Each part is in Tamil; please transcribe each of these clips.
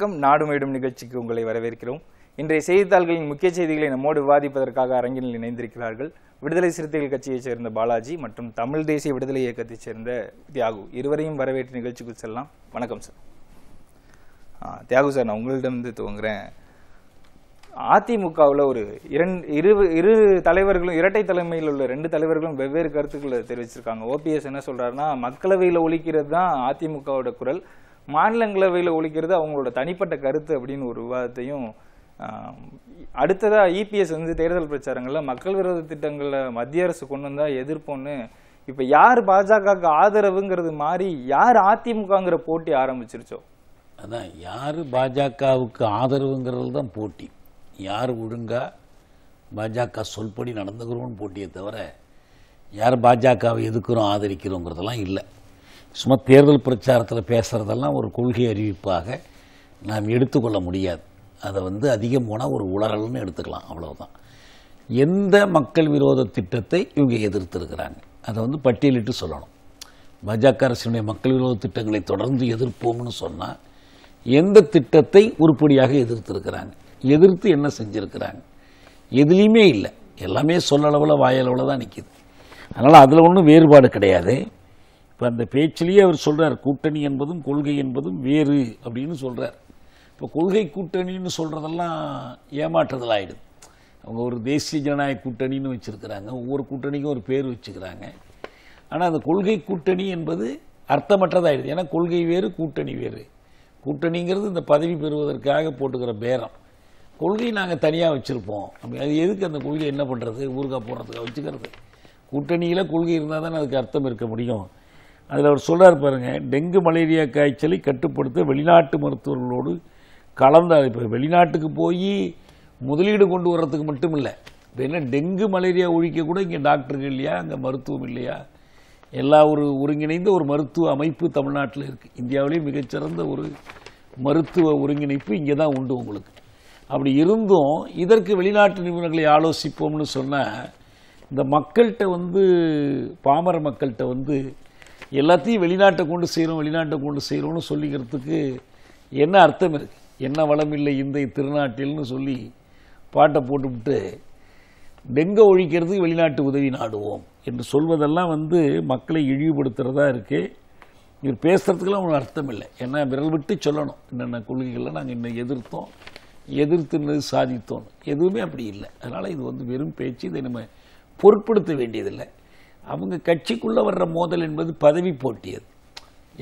வணக்கம் நாடு மேடும் நிகழ்ச்சிக்கு உங்களை வரவேற்கிறோம் இன்றைய செய்தித்தாள்களின் முக்கிய செய்திகளை நம்மோடு விவாதிப்பதற்காக அரங்கினில் இணைந்திருக்கிறார்கள் விடுதலை சிறுத்தைகள் கட்சியைச் சேர்ந்த பாலாஜி மற்றும் தமிழ் தேசிய விடுதலை இயக்கத்தைச் சேர்ந்த தியாகு இருவரையும் வரவேற்று நிகழ்ச்சிக்கு செல்லலாம் வணக்கம் சார் தியாகு சார் நான் உங்களிடமிருந்து துவங்குறேன் அதிமுகவில் ஒரு இரண்டு இரு இரு தலைவர்களும் இரட்டை தலைமையில் உள்ள ரெண்டு தலைவர்களும் வெவ்வேறு கருத்துக்களை தெரிவிச்சிருக்காங்க ஓபிஎஸ் என்ன சொல்கிறாருன்னா மக்களவையில் ஒழிக்கிறது தான் அதிமுகவோட குரல் மாநிலங்களவையில் ஒழிக்கிறது அவங்களோட தனிப்பட்ட கருத்து அப்படின்னு ஒரு விவாதத்தையும் அடுத்ததாக இபிஎஸ் வந்து தேர்தல் பிரச்சாரங்களில் மக்கள் விரோத திட்டங்களை மத்திய அரசு கொண்டு வந்தால் எதிர்ப்போன்னு இப்போ யார் பாஜகவுக்கு ஆதரவுங்கிறது மாதிரி யார் அதிமுகங்கிற போட்டி ஆரம்பிச்சிருச்சோ அதான் யார் பாஜகவுக்கு ஆதரவுங்கிறது தான் போட்டி யார் ஒழுங்கா பாஜக சொல்படி நடந்துக்கிறோன்னு போட்டியை தவிர யார் பாஜகவை எதுக்குறோம் ஆதரிக்கிறோங்கிறதெல்லாம் இல்லை சும்மா தேர்தல் பிரச்சாரத்தில் பேசுகிறதெல்லாம் ஒரு கொள்கை அறிவிப்பாக நாம் எடுத்துக்கொள்ள முடியாது அதை வந்து அதிகம் போனால் ஒரு உலகல்னு எடுத்துக்கலாம் அவ்வளவுதான் எந்த மக்கள் விரோத திட்டத்தை இவங்க எதிர்த்திருக்கிறாங்க அதை வந்து பட்டியலிட்டு சொல்லணும் பாஜக அரசினுடைய மக்கள் விரோத திட்டங்களை தொடர்ந்து எதிர்ப்போம்னு சொன்னால் எந்த திட்டத்தை உருப்படியாக எதிர்த்திருக்கிறாங்க எதிர்த்து என்ன செஞ்சுருக்கிறாங்க எதுலேயுமே இல்லை எல்லாமே சொல்லளவில் வாயளவில் தான் நிற்கிது அதனால் அதில் ஒன்றும் வேறுபாடு கிடையாது இப்போ அந்த பேச்சிலேயே அவர் சொல்கிறார் கூட்டணி என்பதும் கொள்கை என்பதும் வேறு அப்படின்னு சொல்கிறார் இப்போ கொள்கை கூட்டணின்னு சொல்கிறதெல்லாம் ஏமாற்றுதல் ஆகிடுது அவங்க ஒரு தேசிய ஜனநாயக கூட்டணின்னு வச்சுருக்கிறாங்க ஒவ்வொரு கூட்டணிக்கும் ஒரு பேர் வச்சுக்கிறாங்க ஆனால் அந்த கொள்கை கூட்டணி என்பது அர்த்தமற்றதாகிடுது ஏன்னா கொள்கை வேறு கூட்டணி வேறு கூட்டணிங்கிறது இந்த பதவி பெறுவதற்காக போட்டுக்கிற பேரம் கொள்கை நாங்கள் தனியாக வச்சுருப்போம் அப்படி அது எதுக்கு அந்த கொள்கை என்ன பண்ணுறது ஊருக்காக போடுறதுக்காக வச்சுக்கிறது கூட்டணியில் கொள்கை இருந்தால் தானே அதுக்கு அர்த்தம் இருக்க முடியும் அதில் அவர் சொல்கிறார் பாருங்கள் டெங்கு மலேரியா காய்ச்சலை கட்டுப்படுத்த வெளிநாட்டு மருத்துவர்களோடு கலந்து இப்போ வெளிநாட்டுக்கு போய் முதலீடு கொண்டு வர்றதுக்கு மட்டும் இல்லை இப்போ என்ன டெங்கு மலேரியா ஒழிக்க கூட இங்கே டாக்டர்கள் இல்லையா அங்கே மருத்துவம் இல்லையா எல்லா ஒரு ஒருங்கிணைந்த ஒரு மருத்துவ அமைப்பு தமிழ்நாட்டில் இருக்குது இந்தியாவிலேயே மிகச்சிறந்த ஒரு மருத்துவ ஒருங்கிணைப்பு இங்கே தான் உண்டு உங்களுக்கு அப்படி இருந்தும் இதற்கு வெளிநாட்டு நிபுணர்களை ஆலோசிப்போம்னு சொன்னால் இந்த மக்கள்கிட்ட வந்து பாமர மக்கள்கிட்ட வந்து எல்லாத்தையும் வெளிநாட்டை கொண்டு செய்கிறோம் வெளிநாட்டை கொண்டு செய்கிறோம்னு சொல்லிக்கிறதுக்கு என்ன அர்த்தம் இருக்குது என்ன வளம் இல்லை இந்த திருநாட்டில்னு சொல்லி பாட்டை போட்டுவிட்டு டெங்கு ஒழிக்கிறதுக்கு வெளிநாட்டு உதவி நாடுவோம் என்று சொல்வதெல்லாம் வந்து மக்களை இழிவுபடுத்துகிறதா இருக்குது இவர் பேசுகிறதுக்கெல்லாம் ஒன்றும் அர்த்தம் இல்லை ஏன்னா விரல் விட்டு சொல்லணும் என்னென்ன கொள்கைகளை நாங்கள் இன்னும் எதிர்த்தோம் எதிர்த்துன்றது சாதித்தோம் எதுவுமே அப்படி இல்லை அதனால் இது வந்து வெறும் பேச்சு இதை நம்ம பொருட்படுத்த வேண்டியதில்லை அவங்க கட்சிக்குள்ளே வர்ற மோதல் என்பது பதவி போட்டியது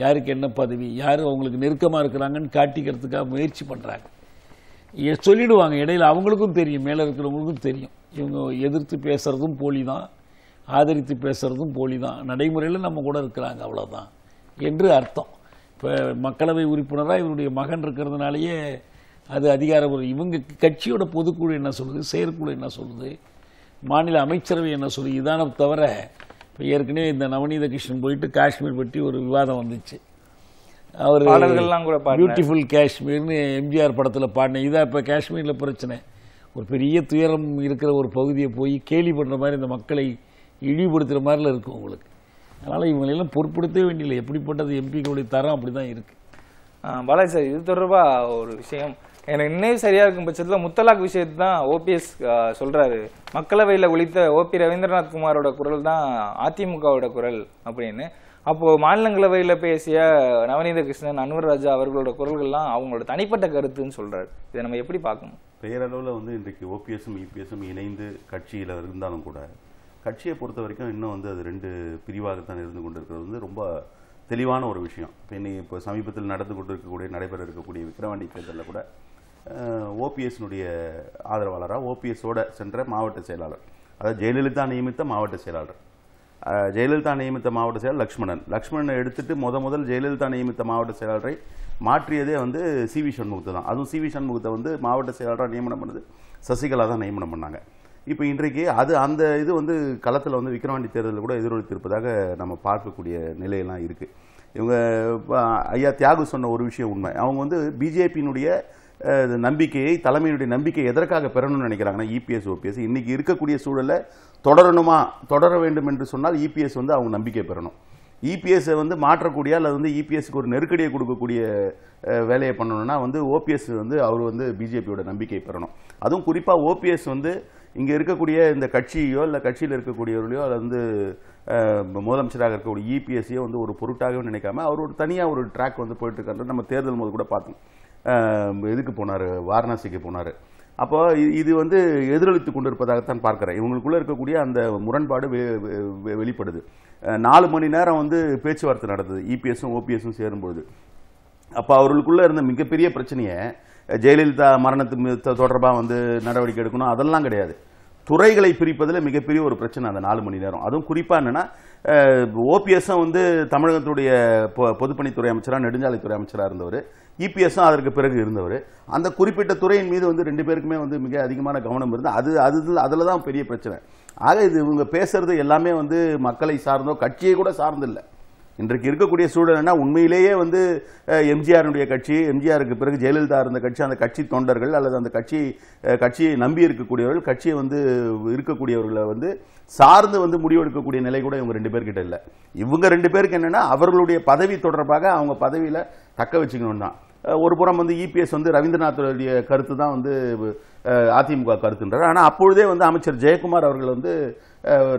யாருக்கு என்ன பதவி யார் அவங்களுக்கு நெருக்கமாக இருக்கிறாங்கன்னு காட்டிக்கிறதுக்காக முயற்சி பண்ணுறாங்க சொல்லிடுவாங்க இடையில் அவங்களுக்கும் தெரியும் மேலே இருக்கிறவங்களுக்கும் தெரியும் இவங்க எதிர்த்து பேசுகிறதும் போலி தான் ஆதரித்து பேசுகிறதும் போலி தான் நடைமுறையில் நம்ம கூட இருக்கிறாங்க அவ்வளோதான் என்று அர்த்தம் இப்போ மக்களவை உறுப்பினராக இவருடைய மகன் இருக்கிறதுனாலேயே அது அதிகாரபூர்வம் இவங்க கட்சியோட பொதுக்குழு என்ன சொல்லுது செயற்குழு என்ன சொல்லுது மாநில அமைச்சரவை என்ன சொல்லுது இதான தவிர இப்போ ஏற்கனவே இந்த நவநீத கிருஷ்ணன் போயிட்டு காஷ்மீர் பற்றி ஒரு விவாதம் வந்துச்சு அவர் பாடல்கள்லாம் கூட பியூட்டிஃபுல் காஷ்மீர்னு எம்ஜிஆர் படத்தில் பாடினேன் இதான் இப்போ காஷ்மீரில் பிரச்சனை ஒரு பெரிய துயரம் இருக்கிற ஒரு பகுதியை போய் கேலி பண்ணுற மாதிரி இந்த மக்களை இழிவுபடுத்துகிற மாதிரிலாம் இருக்கும் உங்களுக்கு அதனால் இவங்களெல்லாம் பொருட்படுத்தவே வேண்டியில்லை எப்படிப்பட்டது எம்பிக்களுடைய தரம் அப்படி தான் இருக்குது பாலாஜி சார் இது தொடர்பாக ஒரு விஷயம் எனக்கு நினைவு சரியா இருக்கும் பட்சத்தில் முத்தலாக் விஷயத்து தான் ஓபிஎஸ் சொல்றாரு மக்களவையில் ஒழித்த ஓபி ரவீந்திரநாத் குமாரோட குரல் தான் அதிமுகவோட குரல் அப்படின்னு அப்போ மாநிலங்களவையில் பேசிய நவநீத கிருஷ்ணன் அன்வர் ராஜா அவர்களோட குரல்கள்லாம் அவங்களோட தனிப்பட்ட கருத்துன்னு சொல்றாரு இதை நம்ம எப்படி பார்க்கணும் பெயரளவில் வந்து இன்றைக்கு ஓபிஎஸும் இபிஎஸும் e இணைந்து கட்சியில் இருந்தாலும் கூட கட்சியை பொறுத்த வரைக்கும் இன்னும் வந்து அது ரெண்டு பிரிவாகத்தான் இருந்து கொண்டு இருக்கிறது வந்து ரொம்ப தெளிவான ஒரு விஷயம் இப்போ இன்னைக்கு இப்போ சமீபத்தில் நடந்து கொண்டு இருக்கக்கூடிய நடைபெற இருக்கக்கூடிய விக்கிரவாண்டி தேர்தலில் கூட ஓபிஎஸ்னுடைய ஆதரவாளராக ஓபிஎஸோட சென்ற மாவட்ட செயலாளர் அதாவது ஜெயலலிதா நியமித்த மாவட்ட செயலாளர் ஜெயலலிதா நியமித்த மாவட்ட செயலர் லக்ஷ்மணன் லக்ஷ்மணனை எடுத்துட்டு முத முதல் ஜெயலலிதா நியமித்த மாவட்ட செயலாளரை மாற்றியதே வந்து சி வி சண்முகத்தை தான் அதுவும் சி வி சண்முகத்தை வந்து மாவட்ட செயலாளராக நியமனம் பண்ணது சசிகலா தான் நியமனம் பண்ணாங்க இப்போ இன்றைக்கு அது அந்த இது வந்து களத்தில் வந்து விக்ரவாண்டி தேர்தலில் கூட எதிரொலித்திருப்பதாக நம்ம பார்க்கக்கூடிய நிலையெல்லாம் இருக்குது இவங்க ஐயா தியாகு சொன்ன ஒரு விஷயம் உண்மை அவங்க வந்து பிஜேபியினுடைய நம்பிக்கையை தலைமையினுடைய நம்பிக்கை எதற்காக பெறணும்னு நினைக்கிறாங்கன்னா இபிஎஸ் e ஓபிஎஸ் இன்றைக்கி இருக்கக்கூடிய சூழலை தொடரணுமா தொடர வேண்டும் என்று சொன்னால் இபிஎஸ் e வந்து அவங்க நம்பிக்கை பெறணும் இபிஎஸ்ஸை e வந்து மாற்றக்கூடிய அல்லது வந்து இபிஎஸ்க்கு ஒரு நெருக்கடியை கொடுக்கக்கூடிய வேலையை பண்ணணும்னா வந்து ஓபிஎஸ் வந்து அவர் வந்து பிஜேபியோட நம்பிக்கை பெறணும் அதுவும் குறிப்பாக ஓபிஎஸ் வந்து இங்கே இருக்கக்கூடிய இந்த கட்சியோ இல்லை கட்சியில் இருக்கக்கூடியவர்களையோ அல்லது வந்து முதலமைச்சராக இருக்கக்கூடிய இபிஎஸ்சியோ வந்து ஒரு பொருட்டாகவே நினைக்காம அவர் ஒரு தனியாக ஒரு ட்ராக் வந்து போயிட்டு நம்ம தேர்தல் போது கூட பார்த்தோம் இதுக்கு போனார் வாரணாசிக்கு போனார் அப்போ இது வந்து எதிரொலித்து கொண்டிருப்பதாகத்தான் பார்க்குறேன் இவங்களுக்குள்ளே இருக்கக்கூடிய அந்த முரண்பாடு வெளிப்படுது நாலு மணி நேரம் வந்து பேச்சுவார்த்தை நடந்தது இபிஎஸும் ஓபிஎஸும் சேரும்பொழுது அப்போ அவர்களுக்குள்ளே இருந்த மிகப்பெரிய பிரச்சனையை ஜெயலலிதா மரணத்து தொடர்பாக வந்து நடவடிக்கை எடுக்கணும் அதெல்லாம் கிடையாது துறைகளை பிரிப்பதில் மிகப்பெரிய ஒரு பிரச்சனை அந்த நாலு மணி நேரம் அதுவும் குறிப்பாக என்னென்னா ஓபிஎஸ்ஸும் வந்து தமிழகத்துடைய பொதுப்பணித்துறை அமைச்சராக நெடுஞ்சாலைத்துறை அமைச்சராக இருந்தவர் இபிஎஸும் e அதற்கு பிறகு இருந்தவர் அந்த குறிப்பிட்ட துறையின் மீது வந்து ரெண்டு பேருக்குமே வந்து மிக அதிகமான கவனம் இருந்தது அது அது அதில் தான் பெரிய பிரச்சனை ஆக இது இவங்க பேசுறது எல்லாமே வந்து மக்களை சார்ந்தோ கட்சியை கூட சார்ந்தில்லை இன்றைக்கு இருக்கக்கூடிய என்ன உண்மையிலேயே வந்து எம்ஜிஆருடைய கட்சி எம்ஜிஆருக்கு பிறகு ஜெயலலிதா இருந்த கட்சி அந்த கட்சி தொண்டர்கள் அல்லது அந்த கட்சி கட்சியை நம்பி இருக்கக்கூடியவர்கள் கட்சியை வந்து இருக்கக்கூடியவர்களை வந்து சார்ந்து வந்து முடிவெடுக்கக்கூடிய நிலை கூட இவங்க ரெண்டு பேர்கிட்ட இல்லை இவங்க ரெண்டு பேருக்கு என்னென்னா அவர்களுடைய பதவி தொடர்பாக அவங்க பதவியில் தக்க வச்சுக்கணும் தான் ஒரு புறம் வந்து இபிஎஸ் வந்து ரவீந்திரநாத்துடைய கருத்து தான் வந்து அதிமுக கருத்துன்றார் ஆனால் அப்பொழுதே வந்து அமைச்சர் ஜெயக்குமார் அவர்கள் வந்து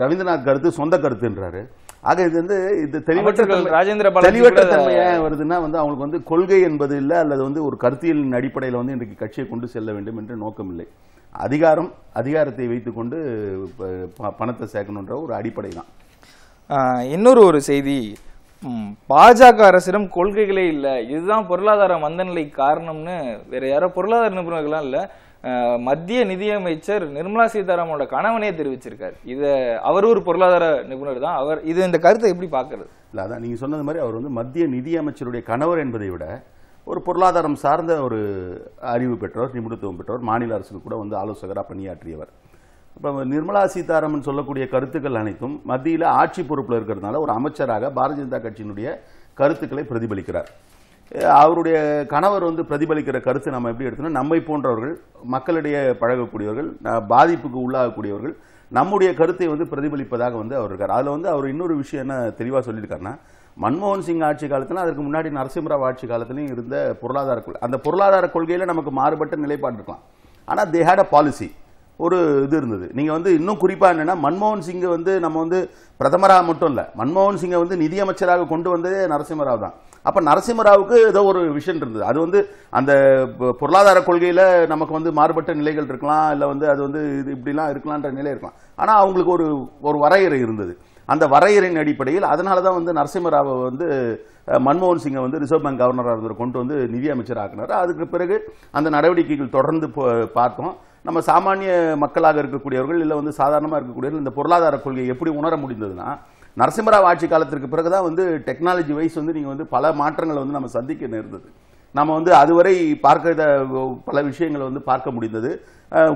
ரவீந்திரநாத் கருத்து சொந்த கருத்துன்றாரு ஆக இது வந்து இது தெளிவற்ற ராஜேந்திர தெளிவற்ற தன்மை ஏன் வருதுன்னா வந்து அவங்களுக்கு வந்து கொள்கை என்பது இல்லை அல்லது வந்து ஒரு கருத்தியலின் அடிப்படையில் வந்து இன்றைக்கு கட்சியை கொண்டு செல்ல வேண்டும் என்று நோக்கம் இல்லை அதிகாரம் அதிகாரத்தை வைத்துக்கொண்டு பணத்தை சேர்க்கணுன்ற ஒரு அடிப்படை தான் இன்னொரு ஒரு செய்தி பாஜக அரசிடம் கொள்கைகளே இல்லை இதுதான் பொருளாதார மந்தநிலை காரணம்னு வேற யாரோ பொருளாதார நிபுணர்கள்லாம் இல்லை மத்திய நிதியமைச்சர் நிர்மலா சீதாராமனோட கணவனே தெரிவிச்சிருக்கார் இதை அவர் ஒரு பொருளாதார நிபுணர் தான் அவர் இது இந்த கருத்தை எப்படி பார்க்கறது இல்லை அதான் நீங்கள் சொன்னது மாதிரி அவர் வந்து மத்திய நிதியமைச்சருடைய கணவர் என்பதை விட ஒரு பொருளாதாரம் சார்ந்த ஒரு அறிவு பெற்றவர் நிபுணத்துவம் பெற்றவர் மாநில அரசுக்கு கூட வந்து ஆலோசகராக பணியாற்றியவர் இப்போ நிர்மலா சீதாராமன் சொல்லக்கூடிய கருத்துக்கள் அனைத்தும் மத்தியில் ஆட்சி பொறுப்பில் இருக்கிறதுனால ஒரு அமைச்சராக பாரதிய ஜனதா கட்சியினுடைய கருத்துக்களை பிரதிபலிக்கிறார் அவருடைய கணவர் வந்து பிரதிபலிக்கிற கருத்தை நம்ம எப்படி எடுத்தோம்னா நம்மை போன்றவர்கள் மக்களிடையே பழகக்கூடியவர்கள் பாதிப்புக்கு உள்ளாகக்கூடியவர்கள் நம்முடைய கருத்தை வந்து பிரதிபலிப்பதாக வந்து அவர் இருக்கார் அதில் வந்து அவர் இன்னொரு விஷயம் என்ன தெளிவாக சொல்லியிருக்காருன்னா மன்மோகன் சிங் ஆட்சி காலத்தில் அதற்கு முன்னாடி நரசிம்மராவ் ஆட்சி காலத்திலையும் இருந்த பொருளாதார கொள்கை அந்த பொருளாதார கொள்கையில் நமக்கு மாறுபட்ட நிலைப்பாடு இருக்கலாம் ஆனால் தே ஹேட் அ பாலிசி ஒரு இது இருந்தது நீங்கள் வந்து இன்னும் குறிப்பாக என்னென்னா மன்மோகன் சிங்கை வந்து நம்ம வந்து பிரதமராக மட்டும் இல்லை மன்மோகன் சிங்கை வந்து நிதியமைச்சராக கொண்டு வந்ததே நரசிம்மராவ் தான் அப்போ நரசிம்மராவுக்கு ஏதோ ஒரு விஷன் இருந்தது அது வந்து அந்த பொருளாதார கொள்கையில் நமக்கு வந்து மாறுபட்ட நிலைகள் இருக்கலாம் இல்லை வந்து அது வந்து இது இப்படிலாம் இருக்கலான்ற நிலை இருக்கலாம் ஆனால் அவங்களுக்கு ஒரு ஒரு வரையறை இருந்தது அந்த வரையறையின் அடிப்படையில் அதனால தான் வந்து நரசிம்மராவை வந்து மன்மோகன் சிங்கை வந்து ரிசர்வ் பேங்க் கவர்னராக இருந்தவர் கொண்டு வந்து நிதி அமைச்சர் ஆக்கினார் அதுக்கு பிறகு அந்த நடவடிக்கைகள் தொடர்ந்து பார்த்தோம் நம்ம சாமானிய மக்களாக இருக்கக்கூடியவர்கள் இல்லை வந்து சாதாரணமாக இருக்கக்கூடியவர்கள் இந்த பொருளாதார கொள்கையை எப்படி உணர முடிந்ததுன்னா நரசிம்மராவ் ஆட்சி காலத்திற்கு பிறகு தான் வந்து டெக்னாலஜி வைஸ் வந்து நீங்கள் வந்து பல மாற்றங்களை வந்து நம்ம சந்திக்க நேர்ந்தது நம்ம வந்து அதுவரை பார்க்க பல விஷயங்களை வந்து பார்க்க முடிந்தது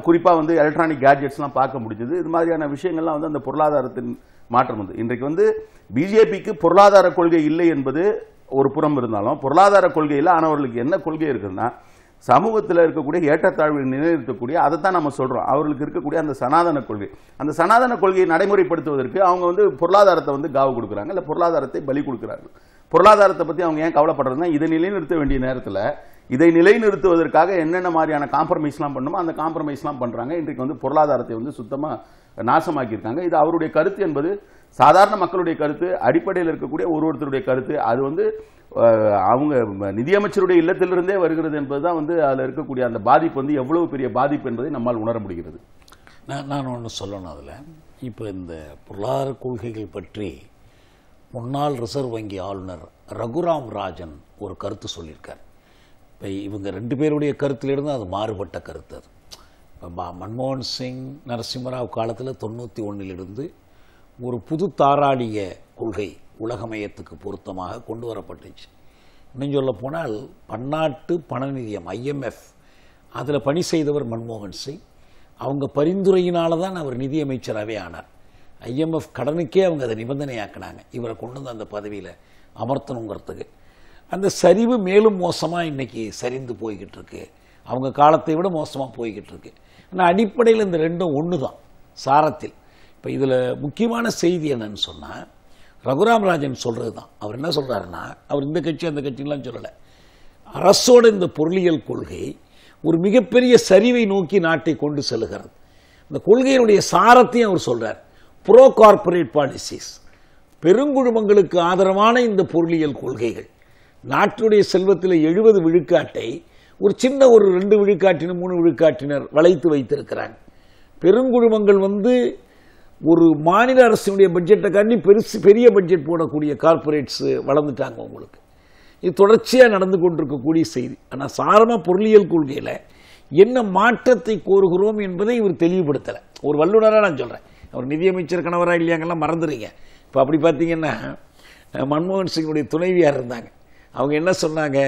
குறிப்பாக வந்து எலக்ட்ரானிக் கேட்ஜெட்ஸ்லாம் பார்க்க முடிஞ்சது இது மாதிரியான விஷயங்கள்லாம் வந்து அந்த பொருளாதாரத்தின் மாற்றம் வந்து இன்றைக்கு வந்து பிஜேபிக்கு பொருளாதார கொள்கை இல்லை என்பது ஒரு புறம் இருந்தாலும் பொருளாதார கொள்கையில் ஆனவர்களுக்கு என்ன கொள்கை இருக்குதுன்னா சமூகத்தில் இருக்கக்கூடிய ஏற்றத்தாழ்வு நிலைநிறுத்தக்கூடிய அதை தான் நம்ம சொல்கிறோம் அவர்களுக்கு இருக்கக்கூடிய அந்த சனாதன கொள்கை அந்த சனாதன கொள்கையை நடைமுறைப்படுத்துவதற்கு அவங்க வந்து பொருளாதாரத்தை வந்து காவு கொடுக்குறாங்க இல்லை பொருளாதாரத்தை பலி கொடுக்குறாங்க பொருளாதாரத்தை பற்றி அவங்க ஏன் கவலைப்படுறதுனா இதை நிலைநிறுத்த வேண்டிய நேரத்தில் இதை நிலைநிறுத்துவதற்காக என்னென்ன மாதிரியான காம்ப்ரமைஸ்லாம் பண்ணுமோ அந்த காம்ப்ரமைஸ்லாம் பண்ணுறாங்க இன்றைக்கு வந்து பொருளாதாரத்தை வந்து சுத்தமாக நாசமாக்கியிருக்காங்க இது அவருடைய கருத்து என்பது சாதாரண மக்களுடைய கருத்து அடிப்படையில் இருக்கக்கூடிய ஒரு ஒருத்தருடைய கருத்து அது வந்து அவங்க நிதியமைச்சருடைய இல்லத்திலிருந்தே வருகிறது என்பதுதான் வந்து அதில் இருக்கக்கூடிய அந்த பாதிப்பு வந்து எவ்வளவு பெரிய பாதிப்பு என்பதை நம்மால் உணர முடிகிறது நான் நான் ஒன்று சொல்லணும் அதில் இப்போ இந்த பொருளாதார கொள்கைகள் பற்றி முன்னாள் ரிசர்வ் வங்கி ஆளுநர் ரகுராம் ராஜன் ஒரு கருத்து சொல்லியிருக்கார் இப்போ இவங்க ரெண்டு பேருடைய கருத்திலிருந்து அது மாறுபட்ட கருத்து அது இப்போ மன்மோகன் சிங் நரசிம்மராவ் காலத்தில் தொண்ணூற்றி ஒன்றிலிருந்து ஒரு புது தாராளிய கொள்கை உலகமயத்துக்கு பொருத்தமாக கொண்டு வரப்பட்டுச்சு இன்னும் சொல்ல போனால் பன்னாட்டு பணநிதியம் ஐஎம்எஃப் அதில் பணி செய்தவர் மன்மோகன் சிங் அவங்க பரிந்துரையினால தான் அவர் நிதியமைச்சராகவே ஆனார் ஐஎம்எஃப் கடனுக்கே அவங்க அதை நிபந்தனையாக்கினாங்க இவரை கொண்டு வந்து அந்த பதவியில் அமர்த்தணுங்கிறதுக்கு அந்த சரிவு மேலும் மோசமாக இன்றைக்கி சரிந்து போய்கிட்டு இருக்கு அவங்க காலத்தை விட மோசமாக போய்கிட்டு இருக்கு ஆனால் அடிப்படையில் இந்த ரெண்டும் ஒன்று தான் சாரத்தில் இப்போ இதில் முக்கியமான செய்தி என்னன்னு சொன்னால் ரகுராமராஜன் சொல்கிறது தான் அவர் என்ன சொல்கிறாருன்னா அவர் இந்த கட்சி அந்த கட்சிலாம் சொல்லலை அரசோட இந்த பொருளியல் கொள்கை ஒரு மிகப்பெரிய சரிவை நோக்கி நாட்டை கொண்டு செல்கிறது இந்த கொள்கையினுடைய சாரத்தையும் அவர் சொல்கிறார் ப்ரோ கார்பரேட் பாலிசிஸ் பெருங்குழுமங்களுக்கு ஆதரவான இந்த பொருளியல் கொள்கைகள் நாட்டுடைய செல்வத்தில் எழுபது விழுக்காட்டை ஒரு சின்ன ஒரு ரெண்டு விழுக்காட்டினர் மூணு விழுக்காட்டினர் வளைத்து வைத்திருக்கிறாங்க பெருங்குழுமங்கள் வந்து ஒரு மாநில அரசினுடைய பட்ஜெட்டை காட்டி பெருசு பெரிய பட்ஜெட் போடக்கூடிய கார்பரேட்ஸு வளர்ந்துட்டாங்க உங்களுக்கு இது தொடர்ச்சியாக நடந்து கொண்டிருக்கக்கூடிய செய்தி ஆனால் சாரமாக பொருளியல் கொள்கையில் என்ன மாற்றத்தை கோருகிறோம் என்பதை இவர் தெளிவுபடுத்தலை ஒரு வல்லுநராக நான் சொல்கிறேன் அவர் நிதியமைச்சர் கணவராக இல்லையாங்கெல்லாம் மறந்துடுங்க இப்போ அப்படி பார்த்தீங்கன்னா மன்மோகன் சிங்குடைய துணைவியார் இருந்தாங்க அவங்க என்ன சொன்னாங்க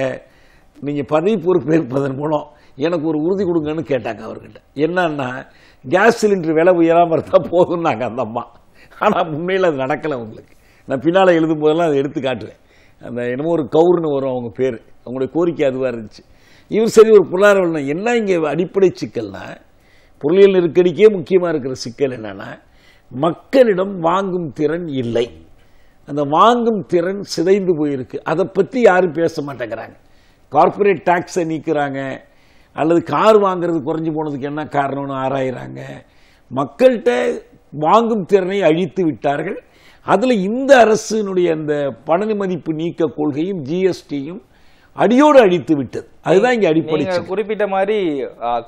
நீங்கள் பதவி பொறுப்பேற்பதன் மூலம் எனக்கு ஒரு உறுதி கொடுங்கன்னு கேட்டாங்க அவர்கிட்ட என்னன்னா கேஸ் சிலிண்டர் விலை உயராமல் இருந்தால் போதும்னாங்க அந்த அம்மா ஆனால் உண்மையில் அது நடக்கலை அவங்களுக்கு நான் பின்னால் எழுதும் போதெல்லாம் அதை எடுத்து காட்டுவேன் அந்த என்னமோ ஒரு கவுர்னு வரும் அவங்க பேர் அவங்களுடைய கோரிக்கை அதுவாக இருந்துச்சு இவர் சரி ஒரு பொருளாதார என்ன இங்கே அடிப்படை சிக்கல்னா பொருளியல் நெருக்கடிக்கே முக்கியமாக இருக்கிற சிக்கல் என்னென்னா மக்களிடம் வாங்கும் திறன் இல்லை அந்த வாங்கும் திறன் சிதைந்து போயிருக்கு அதை பற்றி யாரும் பேச மாட்டேங்கிறாங்க கார்பரேட் டேக்ஸை நீக்கிறாங்க அல்லது கார் வாங்குறது குறைஞ்சி போனதுக்கு என்ன காரணம்னு ஆராயிறாங்க மக்கள்கிட்ட வாங்கும் திறனை அழித்து விட்டார்கள் அதில் இந்த அரசினுடைய அந்த பண மதிப்பு நீக்க கொள்கையும் ஜிஎஸ்டியும் அடியோடு அழித்து விட்டது அதுதான் இங்க அடிப்படை குறிப்பிட்ட மாதிரி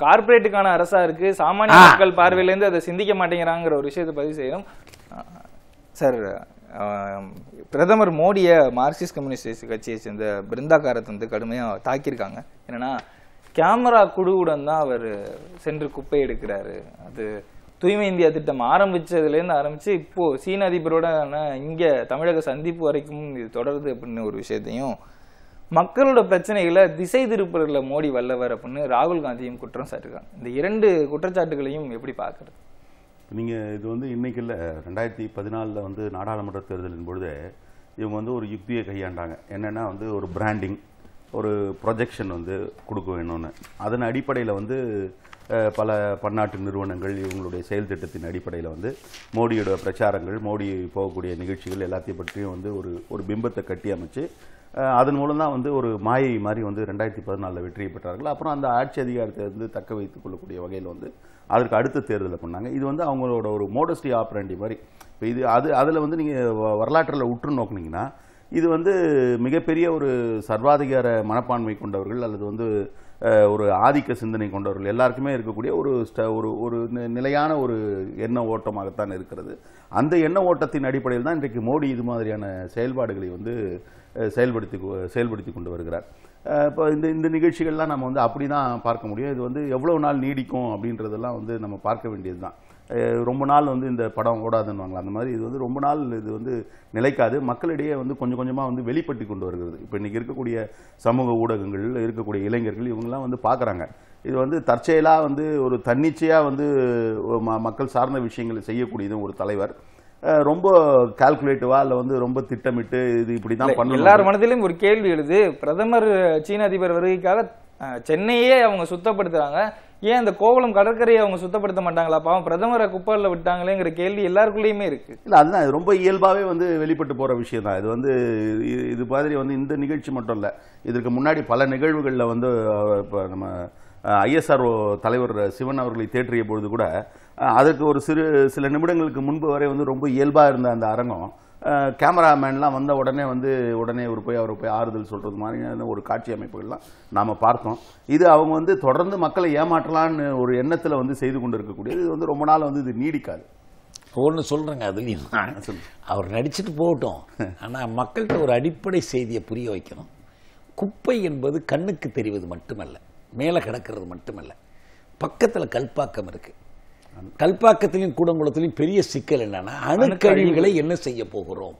கார்பரேட்டுக்கான அரசா இருக்கு சாமானிய மக்கள் பார்வையிலேருந்து அதை சிந்திக்க மாட்டேங்கிறாங்கிற ஒரு விஷயத்தை பதிவு செய்யணும் சார் பிரதமர் மோடியை மார்க்சிஸ்ட் கம்யூனிஸ்ட் கட்சியை சேர்ந்த பிருந்தாக்காரத்தை வந்து கடுமையாக தாக்கியிருக்காங்க என்னன்னா கேமரா குழுவுடன் தான் அவர் சென்று குப்பை எடுக்கிறாரு அது தூய்மை இந்தியா திட்டம் ஆரம்பிச்சதுலேருந்து ஆரம்பித்து இப்போது சீன அதிபரோட இங்கே தமிழக சந்திப்பு வரைக்கும் இது தொடருது அப்படின்னு ஒரு விஷயத்தையும் மக்களோட பிரச்சனைகளை திசை திருப்புறதில் மோடி வல்லவர் அப்படின்னு ராகுல் காந்தியும் குற்றம் சாட்டிருக்காங்க இந்த இரண்டு குற்றச்சாட்டுகளையும் எப்படி பார்க்குறது நீங்கள் இது வந்து இன்றைக்கு இல்லை ரெண்டாயிரத்தி பதினாலில் வந்து நாடாளுமன்ற தேர்தலின் பொழுது இவங்க வந்து ஒரு யுக்தியை கையாண்டாங்க என்னென்னா வந்து ஒரு பிராண்டிங் ஒரு ப்ரொஜெக்ஷன் வந்து கொடுக்க வேணும்னு அதன் அடிப்படையில் வந்து பல பன்னாட்டு நிறுவனங்கள் இவங்களுடைய செயல் திட்டத்தின் அடிப்படையில் வந்து மோடியோட பிரச்சாரங்கள் மோடி போகக்கூடிய நிகழ்ச்சிகள் எல்லாத்தையும் பற்றியும் வந்து ஒரு ஒரு பிம்பத்தை கட்டி அமைச்சு அதன் மூலம் தான் வந்து ஒரு மாயை மாதிரி வந்து ரெண்டாயிரத்தி பதினாலில் வெற்றியை பெற்றார்கள் அப்புறம் அந்த ஆட்சி அதிகாரத்தை வந்து தக்க வைத்துக் கொள்ளக்கூடிய வகையில் வந்து அதற்கு அடுத்த தேர்தலை பண்ணாங்க இது வந்து அவங்களோட ஒரு மோடஸ்டி ஆப்ரண்டி மாதிரி இப்போ இது அது அதில் வந்து நீங்கள் வரலாற்றில் உற்று நோக்குனீங்கன்னா இது வந்து மிகப்பெரிய ஒரு சர்வாதிகார மனப்பான்மை கொண்டவர்கள் அல்லது வந்து ஒரு ஆதிக்க சிந்தனை கொண்டவர்கள் எல்லாருக்குமே இருக்கக்கூடிய ஒரு ஒரு ஒரு நிலையான ஒரு எண்ண ஓட்டமாகத்தான் இருக்கிறது அந்த எண்ண ஓட்டத்தின் அடிப்படையில் தான் இன்றைக்கு மோடி இது மாதிரியான செயல்பாடுகளை வந்து செயல்படுத்தி செயல்படுத்தி கொண்டு வருகிறார் இப்போ இந்த இந்த நிகழ்ச்சிகள்லாம் நம்ம வந்து அப்படி தான் பார்க்க முடியும் இது வந்து எவ்வளோ நாள் நீடிக்கும் அப்படின்றதெல்லாம் வந்து நம்ம பார்க்க வேண்டியது தான் ரொம்ப நாள் வந்து இந்த படம் ஓடாதுன்னுவாங்களா அந்த மாதிரி இது வந்து ரொம்ப நாள் இது வந்து நிலைக்காது மக்களிடையே வந்து கொஞ்சம் கொஞ்சமாக வந்து வெளிப்பட்டு கொண்டு வருகிறது இப்போ இன்றைக்கி இருக்கக்கூடிய சமூக ஊடகங்கள் இருக்கக்கூடிய இளைஞர்கள் இவங்கெல்லாம் வந்து பார்க்குறாங்க இது வந்து தற்செயலாக வந்து ஒரு தன்னிச்சையாக வந்து மக்கள் சார்ந்த விஷயங்களை செய்யக்கூடியதும் ஒரு தலைவர் ரொம்ப கால்குலேட்டிவா இல்லை வந்து ரொம்ப திட்டமிட்டு இது இப்படி தான் பண்ண எல்லார் மனதிலும் ஒரு கேள்வி எழுது பிரதமர் சீன அதிபர் வருகைக்காக சென்னையே அவங்க சுத்தப்படுத்துறாங்க ஏன் இந்த கோவளம் கடற்கரையை அவங்க சுத்தப்படுத்த மாட்டாங்களா பாவம் பிரதமரை குப்பரில் விட்டாங்களேங்கிற கேள்வி எல்லாருக்குள்ளேயுமே இருக்கு இல்லை அதுதான் ரொம்ப இயல்பாகவே வந்து வெளிப்பட்டு போகிற விஷயம் தான் இது வந்து இது மாதிரி வந்து இந்த நிகழ்ச்சி மட்டும் இல்லை இதற்கு முன்னாடி பல நிகழ்வுகளில் வந்து இப்போ நம்ம ஐஎஸ்ஆர்ஓ தலைவர் சிவன் அவர்களை தேற்றிய பொழுது கூட அதற்கு ஒரு சிறு சில நிமிடங்களுக்கு முன்பு வரை வந்து ரொம்ப இயல்பாக இருந்த அந்த அரங்கம் கேமராமேன்லாம் வந்த உடனே வந்து உடனே ஒரு போய் அவரை போய் ஆறுதல் சொல்கிறது மாதிரி ஒரு காட்சி அமைப்புகள்லாம் நாம் பார்த்தோம் இது அவங்க வந்து தொடர்ந்து மக்களை ஏமாற்றலான்னு ஒரு எண்ணத்தில் வந்து செய்து கொண்டு இருக்கக்கூடியது இது வந்து ரொம்ப நாள் வந்து இது நீடிக்காது ஒன்று சொல்கிறேங்க அதுலேயும் அவர் நடிச்சுட்டு போகட்டும் ஆனால் மக்கள்கிட்ட ஒரு அடிப்படை செய்தியை புரிய வைக்கணும் குப்பை என்பது கண்ணுக்கு தெரிவது மட்டுமல்ல மேலே கிடக்கிறது மட்டுமல்ல பக்கத்தில் கல்பாக்கம் இருக்குது கல்பாக்கத்திலையும் கூடங்குளத்திலையும் பெரிய சிக்கல் என்னன்னா அணுக்கழிவுகளை என்ன செய்ய போகிறோம்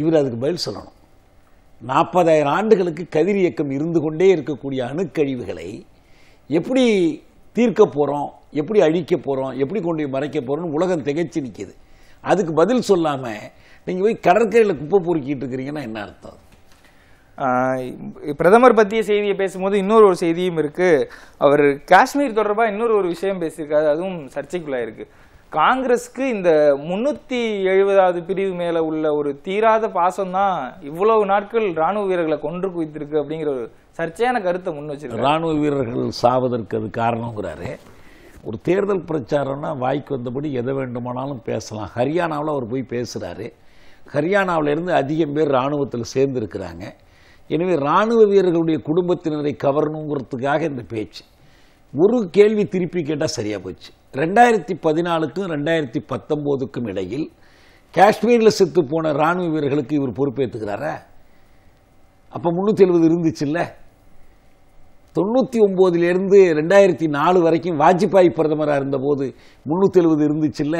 இவர் அதுக்கு பதில் சொல்லணும் நாற்பதாயிரம் ஆண்டுகளுக்கு கதிர் இயக்கம் இருந்து கொண்டே இருக்கக்கூடிய அணுக்கழிவுகளை எப்படி தீர்க்க போகிறோம் எப்படி அழிக்க போகிறோம் எப்படி கொண்டு போய் மறைக்க போகிறோம்னு உலகம் திகைச்சு நிற்கிது அதுக்கு பதில் சொல்லாமல் நீங்கள் போய் கடற்கரையில் குப்பை பொறுக்கிட்டு இருக்கிறீங்கன்னா என்ன அர்த்தம் பிரதமர் பற்றிய செய்தியை பேசும்போது இன்னொரு ஒரு செய்தியும் இருக்குது அவர் காஷ்மீர் தொடர்பாக இன்னொரு ஒரு விஷயம் பேசியிருக்காரு அதுவும் சர்ச்சைக்குள்ளாயிருக்கு காங்கிரஸ்க்கு இந்த முன்னூற்றி எழுபதாவது பிரிவு மேலே உள்ள ஒரு தீராத பாசம் தான் இவ்வளவு நாட்கள் ராணுவ வீரர்களை கொன்று குவித்திருக்கு அப்படிங்கிற ஒரு சர்ச்சையான கருத்தை முன் வச்சிருக்கு ராணுவ வீரர்கள் சாவதற்கு அது காரணங்கிறாரு ஒரு தேர்தல் பிரச்சாரம்னா வாய்க்கு வந்தபடி எதை வேண்டுமானாலும் பேசலாம் ஹரியானாவில் அவர் போய் பேசுகிறாரு ஹரியானாவிலேருந்து அதிகம் பேர் இராணுவத்தில் சேர்ந்துருக்கிறாங்க எனவே இராணுவ வீரர்களுடைய குடும்பத்தினரை கவரணுங்கிறதுக்காக இந்த பேச்சு ஒரு கேள்வி திருப்பி கேட்டால் சரியாக போச்சு ரெண்டாயிரத்தி பதினாலுக்கும் ரெண்டாயிரத்தி பத்தொம்போதுக்கும் இடையில் காஷ்மீரில் செத்து போன இராணுவ வீரர்களுக்கு இவர் பொறுப்பேற்றுக்கிறாரா அப்போ முந்நூற்றி எழுபது இருந்துச்சுல்ல தொண்ணூற்றி ஒம்போதுலேருந்து ரெண்டாயிரத்தி நாலு வரைக்கும் வாஜ்பாய் பிரதமராக இருந்தபோது முந்நூற்றி எழுபது இருந்துச்சுல்ல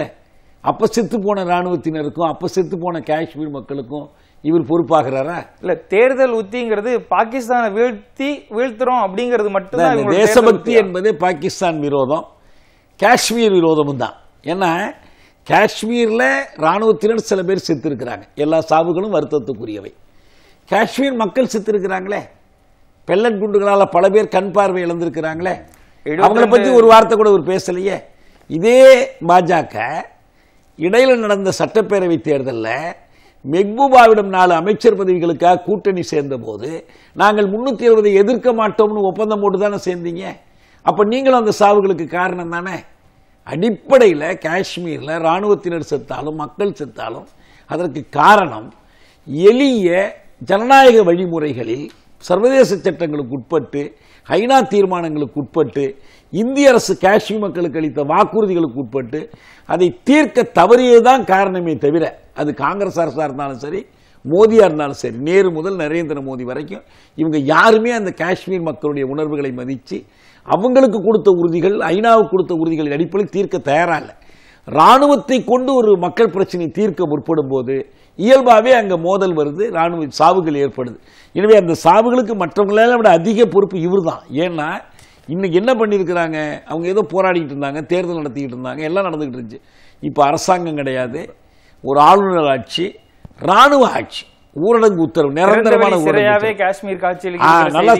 அப்போ செத்து போன இராணுவத்தினருக்கும் அப்போ செத்து போன காஷ்மீர் மக்களுக்கும் இவர் பொறுப்பாகிறாரா இல்லை தேர்தல் உத்திங்கிறது பாகிஸ்தானை வீழ்த்தி வீழ்த்துறோம் அப்படிங்கிறது மட்டும்தான் தேசபக்தி என்பதே பாகிஸ்தான் விரோதம் காஷ்மீர் விரோதமும் தான் ஏன்னா காஷ்மீரில் இராணுவத்தினர் சில பேர் செத்துருக்கிறாங்க எல்லா சாவுகளும் வருத்தத்துக்குரியவை காஷ்மீர் மக்கள் செத்துருக்கிறாங்களே பெல்லன் குண்டுகளால் பல பேர் கண் பார்வை இழந்திருக்கிறாங்களே அவங்கள பற்றி ஒரு வார்த்தை கூட ஒரு பேசலையே இதே பாஜக இடையில் நடந்த சட்டப்பேரவை தேர்தலில் மெக்பூபாவிடம் நாலு அமைச்சர் பதவிகளுக்காக கூட்டணி சேர்ந்தபோது நாங்கள் முன்னூற்றி இருபதை எதிர்க்க மாட்டோம்னு ஒப்பந்தம் போட்டு தானே சேர்ந்தீங்க அப்போ நீங்களும் அந்த சாவுகளுக்கு காரணம் தானே அடிப்படையில் காஷ்மீரில் இராணுவத்தினர் செத்தாலும் மக்கள் செத்தாலும் அதற்கு காரணம் எளிய ஜனநாயக வழிமுறைகளில் சர்வதேச சட்டங்களுக்கு உட்பட்டு ஐநா தீர்மானங்களுக்கு உட்பட்டு இந்திய அரசு காஷ்மீர் மக்களுக்கு அளித்த வாக்குறுதிகளுக்கு உட்பட்டு அதை தீர்க்க தவறியே தான் காரணமே தவிர அது காங்கிரஸ் அரசாக இருந்தாலும் சரி மோடியாக இருந்தாலும் சரி நேரு முதல் நரேந்திர மோடி வரைக்கும் இவங்க யாருமே அந்த காஷ்மீர் மக்களுடைய உணர்வுகளை மதித்து அவங்களுக்கு கொடுத்த உறுதிகள் ஐநாவுக்கு கொடுத்த உறுதிகள் அடிப்படையில் தீர்க்க தயாராக இல்லை இராணுவத்தை கொண்டு ஒரு மக்கள் பிரச்சனை தீர்க்க முற்படும் போது இயல்பாகவே அங்கே மோதல் வருது இராணுவ சாவுகள் ஏற்படுது எனவே அந்த சாவுகளுக்கு மற்றவங்களால விட அதிக பொறுப்பு இவர் தான் ஏன்னா இன்றைக்கி என்ன பண்ணியிருக்கிறாங்க அவங்க ஏதோ போராடிக்கிட்டு இருந்தாங்க தேர்தல் நடத்திக்கிட்டு இருந்தாங்க எல்லாம் நடந்துக்கிட்டு இருந்துச்சு இப்போ அரசாங்கம் கிடையாது ஒரு ஆளுநர் ஆட்சி இராணுவ ஆட்சி ஊரடங்கு உத்தரவு நிரந்தரமான ஊரடங்கு காஷ்மீர் காட்சியில் நல்லா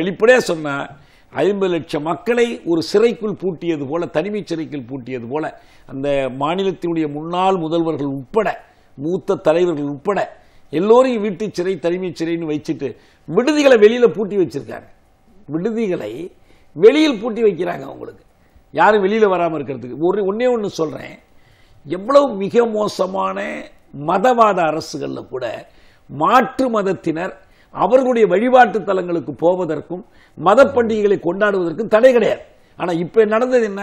வெளிப்படையாக சொன்னால் ஐம்பது லட்சம் மக்களை ஒரு சிறைக்குள் பூட்டியது போல தனிமை சிறைக்குள் பூட்டியது போல அந்த மாநிலத்தினுடைய முன்னாள் முதல்வர்கள் உட்பட மூத்த தலைவர்கள் உட்பட எல்லோரையும் வீட்டு சிறை தனிமை சிறைன்னு வச்சுட்டு விடுதிகளை வெளியில் பூட்டி வச்சிருக்காங்க விடுதிகளை வெளியில் பூட்டி வைக்கிறாங்க அவங்களுக்கு யாரும் வெளியில் வராமல் இருக்கிறதுக்கு ஒரு ஒன்றே ஒன்று சொல்கிறேன் எவ்வளவு மிக மோசமான மதவாத அரசுகளில் கூட மாற்று மதத்தினர் அவர்களுடைய வழிபாட்டு தலங்களுக்கு போவதற்கும் மத பண்டிகைகளை கொண்டாடுவதற்கும் தடை கிடையாது ஆனால் இப்போ நடந்தது என்ன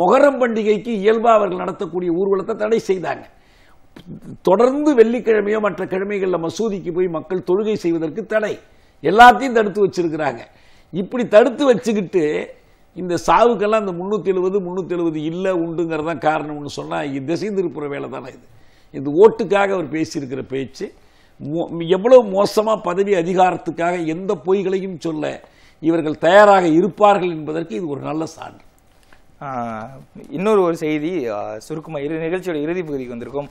மொகரம் பண்டிகைக்கு இயல்பாக அவர்கள் நடத்தக்கூடிய ஊர்வலத்தை தடை செய்தாங்க தொடர்ந்து வெள்ளிக்கிழமையோ மற்ற கிழமைகளில் மசூதிக்கு போய் மக்கள் தொழுகை செய்வதற்கு தடை எல்லாத்தையும் தடுத்து வச்சிருக்கிறாங்க இப்படி தடுத்து வச்சுக்கிட்டு இந்த சாவுக்கெல்லாம் இந்த முந்நூற்றி எழுபது முந்நூற்றி எழுபது இல்லை உண்டுங்கிறதான் காரணம்னு சொன்னால் இது திசை திருப்புற வேலை தானே இது இது ஓட்டுக்காக அவர் பேசியிருக்கிற பேச்சு மோ எவ்வளோ மோசமாக பதவி அதிகாரத்துக்காக எந்த பொய்களையும் சொல்ல இவர்கள் தயாராக இருப்பார்கள் என்பதற்கு இது ஒரு நல்ல சான்று இன்னொரு ஒரு செய்தி சுருக்கமாக இரு நிகழ்ச்சியோட இறுதி பகுதிக்கு வந்திருக்கும்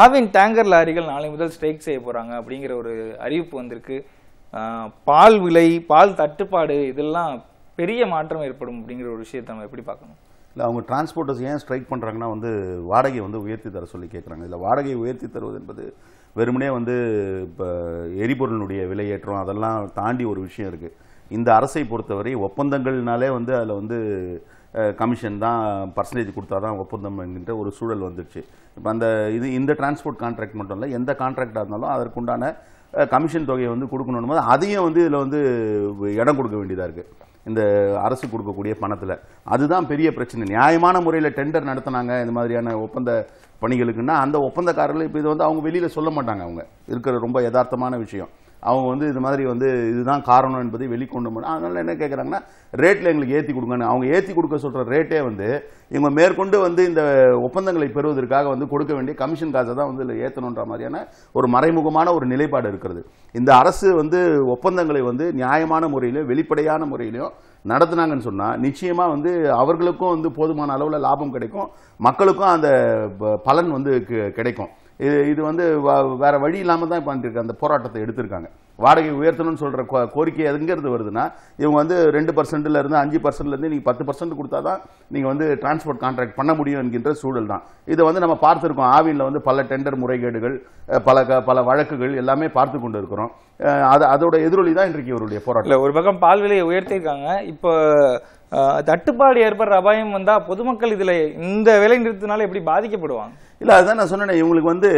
ஆவின் டேங்கர் லாரிகள் நாளை முதல் ஸ்ட்ரைக் செய்ய போகிறாங்க அப்படிங்கிற ஒரு அறிவிப்பு வந்திருக்கு பால் விலை பால் தட்டுப்பாடு இதெல்லாம் பெரிய மாற்றம் ஏற்படும் அப்படிங்கிற ஒரு விஷயத்தை நம்ம எப்படி பார்க்கணும் இல்லை அவங்க டிரான்ஸ்போர்ட்டர்ஸ் ஏன் ஸ்ட்ரைக் பண்ணுறாங்கன்னா வந்து வாடகை வந்து உயர்த்தி தர சொல்லி கேட்குறாங்க இல்லை வாடகையை உயர்த்தி தருவது என்பது வெறுமனே வந்து இப்போ எரிபொருளினுடைய விலையேற்றம் அதெல்லாம் தாண்டி ஒரு விஷயம் இருக்குது இந்த அரசை பொறுத்தவரை ஒப்பந்தங்கள்னாலே வந்து அதில் வந்து கமிஷன் தான் பர்சன்டேஜ் கொடுத்தா தான் ஒப்பந்தம் என்கின்ற ஒரு சூழல் வந்துடுச்சு இப்போ அந்த இது இந்த டிரான்ஸ்போர்ட் கான்ட்ராக்ட் மட்டும் இல்லை எந்த கான்ட்ராக்டாக இருந்தாலும் அதற்குண்டான கமிஷன் தொகையை வந்து கொடுக்கணும் போது அதையும் வந்து இதில் வந்து இடம் கொடுக்க வேண்டியதாக இருக்குது இந்த அரசு கொடுக்கக்கூடிய பணத்தில் அதுதான் பெரிய பிரச்சனை நியாயமான முறையில் டெண்டர் நடத்தினாங்க இந்த மாதிரியான ஒப்பந்த பணிகளுக்குன்னா அந்த ஒப்பந்தக்காரர்கள் இப்போ இது வந்து அவங்க வெளியில் சொல்ல மாட்டாங்க அவங்க இருக்கிற ரொம்ப யதார்த்தமான விஷயம் அவங்க வந்து இது மாதிரி வந்து இதுதான் காரணம் என்பதை வெளிக்கொண்டு அதனால் என்ன கேட்குறாங்கன்னா ரேட்டில் எங்களுக்கு ஏற்றி கொடுங்கன்னு அவங்க ஏற்றி கொடுக்க சொல்கிற ரேட்டே வந்து இவங்க மேற்கொண்டு வந்து இந்த ஒப்பந்தங்களை பெறுவதற்காக வந்து கொடுக்க வேண்டிய கமிஷன் காசை தான் வந்து இதில் ஏற்றணுன்ற மாதிரியான ஒரு மறைமுகமான ஒரு நிலைப்பாடு இருக்கிறது இந்த அரசு வந்து ஒப்பந்தங்களை வந்து நியாயமான முறையிலையும் வெளிப்படையான முறையிலையும் நடத்தினாங்கன்னு சொன்னால் நிச்சயமாக வந்து அவர்களுக்கும் வந்து போதுமான அளவில் லாபம் கிடைக்கும் மக்களுக்கும் அந்த பலன் வந்து கிடைக்கும் இது இது வந்து வேற வழி இல்லாமல் தான் இப்போ பண்ணிருக்காங்க அந்த போராட்டத்தை எடுத்திருக்காங்க வாடகை உயர்த்தணும்னு சொல்கிற கோரிக்கை எதுங்கிறது வருதுன்னா இவங்க வந்து ரெண்டு பர்சன்ட்ல இருந்து அஞ்சு பர்சன்ட்லேருந்து நீங்கள் பத்து பர்சன்ட் கொடுத்தா தான் நீங்கள் வந்து டிரான்ஸ்போர்ட் கான்ட்ராக்ட் பண்ண முடியும் என்கின்ற சூழல் தான் இதை வந்து நம்ம பார்த்துருக்கோம் ஆவியில் வந்து பல டெண்டர் முறைகேடுகள் பல பல வழக்குகள் எல்லாமே பார்த்து கொண்டு இருக்கிறோம் அது அதோட எதிரொலி தான் இன்றைக்கு இவருடைய போராட்டம் ஒரு பக்கம் பால் விலையை உயர்த்திருக்காங்க இப்போ தட்டுப்பாடு ஏற்படுற அபாயம் வந்தால் பொதுமக்கள் இதில் இந்த விலை நிறுத்தினால எப்படி பாதிக்கப்படுவாங்க இல்லை அதுதான் நான் சொன்னேன் இவங்களுக்கு வந்து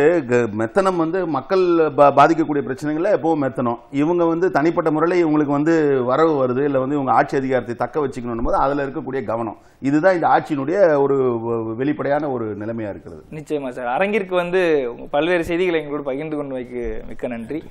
மெத்தனம் வந்து மக்கள் பா பாதிக்கக்கூடிய பிரச்சனைகளில் எப்போவும் மெத்தனம் இவங்க வந்து தனிப்பட்ட முறையில் இவங்களுக்கு வந்து வரவு வருது இல்லை வந்து இவங்க ஆட்சி அதிகாரத்தை தக்க வச்சுக்கணும் போது அதில் இருக்கக்கூடிய கவனம் இதுதான் இந்த ஆட்சியினுடைய ஒரு வெளிப்படையான ஒரு நிலைமையாக இருக்கிறது நிச்சயமாக சார் அரங்கிற்கு வந்து பல்வேறு செய்திகளை எங்களோடு பகிர்ந்து கொண்டு வைக்க மிக்க நன்றி